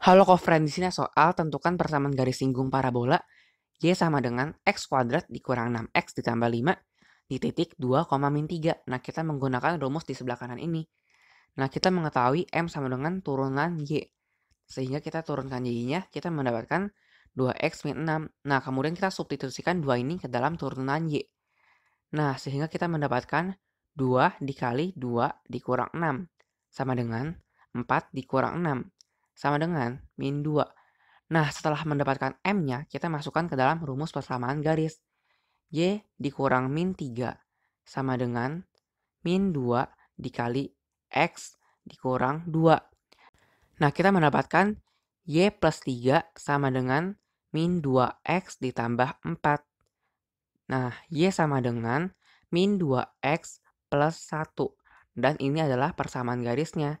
Halo kofren, di sini soal tentukan persamaan garis singgung parabola Y sama dengan X kuadrat dikurang 6X ditambah 5 di titik 2, min 3. Nah, kita menggunakan rumus di sebelah kanan ini. Nah, kita mengetahui M sama dengan turunan Y. Sehingga kita turunkan Y-nya, kita mendapatkan 2X min 6. Nah, kemudian kita substitusikan 2 ini ke dalam turunan Y. Nah, sehingga kita mendapatkan 2 dikali 2 dikurang 6. Sama dengan 4 dikurang 6 sama dengan min 2. Nah, setelah mendapatkan M-nya, kita masukkan ke dalam rumus persamaan garis. Y dikurang min 3 sama dengan min 2 dikali X dikurang 2. Nah, kita mendapatkan Y plus 3 sama dengan min 2X ditambah 4. Nah, Y sama dengan min 2X plus 1. Dan ini adalah persamaan garisnya.